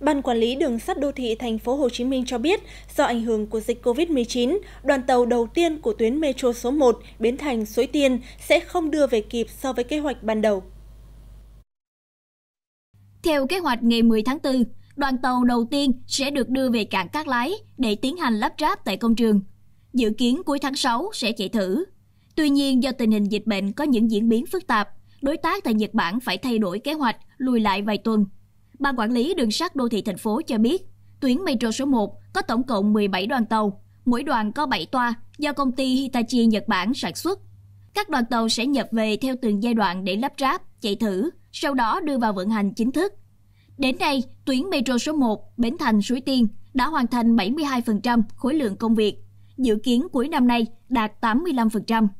Ban quản lý đường sắt đô thị thành phố Hồ Chí Minh cho biết, do ảnh hưởng của dịch Covid-19, đoàn tàu đầu tiên của tuyến metro số 1 biến Thành Suối Tiên sẽ không đưa về kịp so với kế hoạch ban đầu. Theo kế hoạch ngày 10 tháng 4, đoàn tàu đầu tiên sẽ được đưa về cảng Cát Lái để tiến hành lắp ráp tại công trường. Dự kiến cuối tháng 6 sẽ chạy thử. Tuy nhiên do tình hình dịch bệnh có những diễn biến phức tạp, đối tác tại Nhật Bản phải thay đổi kế hoạch lùi lại vài tuần Ban quản lý đường sắt đô thị thành phố cho biết, tuyến metro số 1 có tổng cộng 17 đoàn tàu, mỗi đoàn có 7 toa do công ty Hitachi Nhật Bản sản xuất. Các đoàn tàu sẽ nhập về theo từng giai đoạn để lắp ráp, chạy thử, sau đó đưa vào vận hành chính thức. Đến nay, tuyến metro số 1 Bến Thành Suối Tiên đã hoàn thành 72% khối lượng công việc, dự kiến cuối năm nay đạt 85%.